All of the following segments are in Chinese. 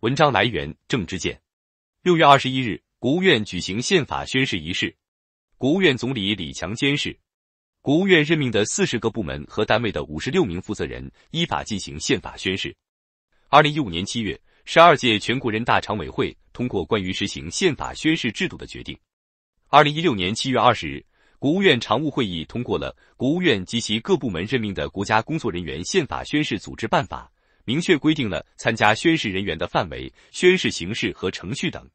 文章来源：郑之健。六月二十一日，国务院举行宪法宣誓仪式，国务院总理李强监誓。国务院任命的四十个部门和单位的五十六名负责人依法进行宪法宣誓。二零一五年七月，十二届全国人大常委会通过关于实行宪法宣誓制度的决定。二零一六年七月二十日，国务院常务会议通过了国务院及其各部门任命的国家工作人员宪法宣誓组织办法。明确规定了参加宣誓人员的范围、宣誓形式和程序等。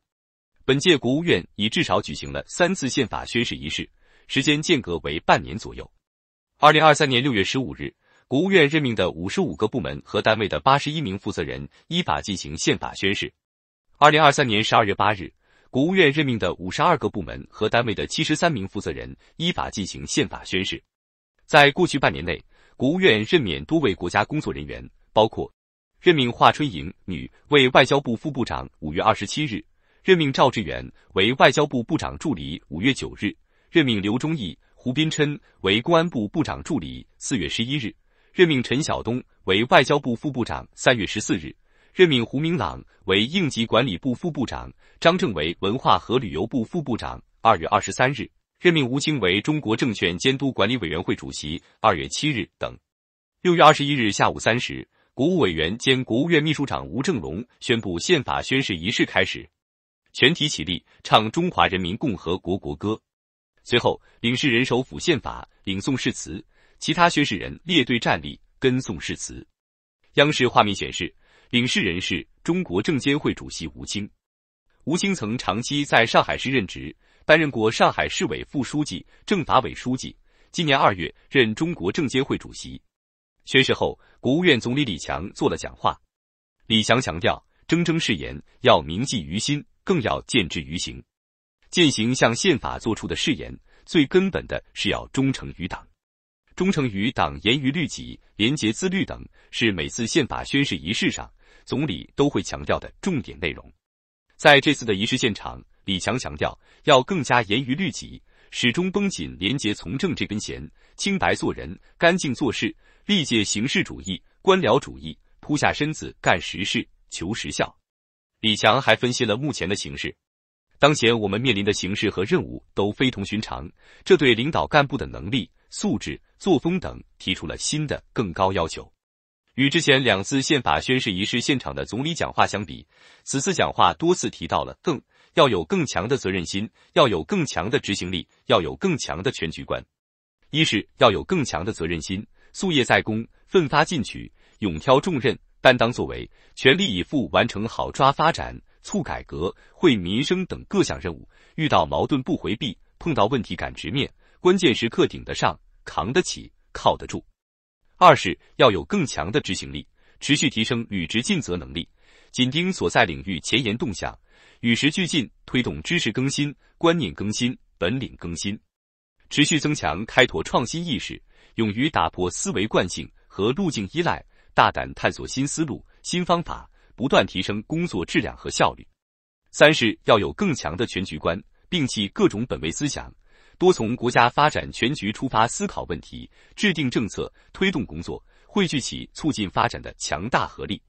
本届国务院已至少举行了三次宪法宣誓仪式，时间间隔为半年左右。二零二三年六月十五日，国务院任命的五十五个部门和单位的八十一名负责人依法进行宪法宣誓。二零二三年十二月八日，国务院任命的五十二个部门和单位的七十三名负责人依法进行宪法宣誓。在过去半年内，国务院任免多位国家工作人员，包括。任命华春莹女为外交部副部长。五月二十七日，任命赵志远为外交部部长助理。五月九日，任命刘忠义、胡斌琛为公安部部长助理。四月十一日，任命陈晓东为外交部副部长。三月十四日，任命胡明朗为应急管理部副部长，张政为文化和旅游部副部长。二月二十三日，任命吴清为中国证券监督管理委员会主席。二月七日等。六月二十一日下午三时。国务委员兼国务院秘书长吴正龙宣布宪法宣誓仪式开始，全体起立，唱中华人民共和国国歌。随后，领事人手抚宪法，领诵誓词，其他宣誓人列队站立，跟诵誓词。央视画面显示，领事人是中国证监会主席吴清。吴清曾长期在上海市任职，担任过上海市委副书记、政法委书记，今年二月任中国证监会主席。宣誓后，国务院总理李强做了讲话。李强强调，铮铮誓言要铭记于心，更要践之于行。践行向宪法作出的誓言，最根本的是要忠诚于党。忠诚于党、严于律己、廉洁自律等，是每次宪法宣誓仪式上总理都会强调的重点内容。在这次的仪式现场，李强强调，要更加严于律己，始终绷紧廉洁从政这根弦，清白做人，干净做事。力戒形式主义、官僚主义，扑下身子干实事、求实效。李强还分析了目前的形势，当前我们面临的形势和任务都非同寻常，这对领导干部的能力、素质、作风等提出了新的更高要求。与之前两次宪法宣誓仪式现场的总理讲话相比，此次讲话多次提到了，更要有更强的责任心，要有更强的执行力，要有更强的全局观。一是要有更强的责任心。夙夜在公，奋发进取，勇挑重任，担当作为，全力以赴完成好抓发展、促改革、惠民生等各项任务。遇到矛盾不回避，碰到问题敢直面，关键时刻顶得上、扛得起、靠得住。二是要有更强的执行力，持续提升履职尽责能力，紧盯所在领域前沿动向，与时俱进，推动知识更新、观念更新、本领更新，持续增强开拓创新意识。勇于打破思维惯性和路径依赖，大胆探索新思路、新方法，不断提升工作质量和效率。三是要有更强的全局观，摒弃各种本位思想，多从国家发展全局出发思考问题、制定政策、推动工作，汇聚起促进发展的强大合力。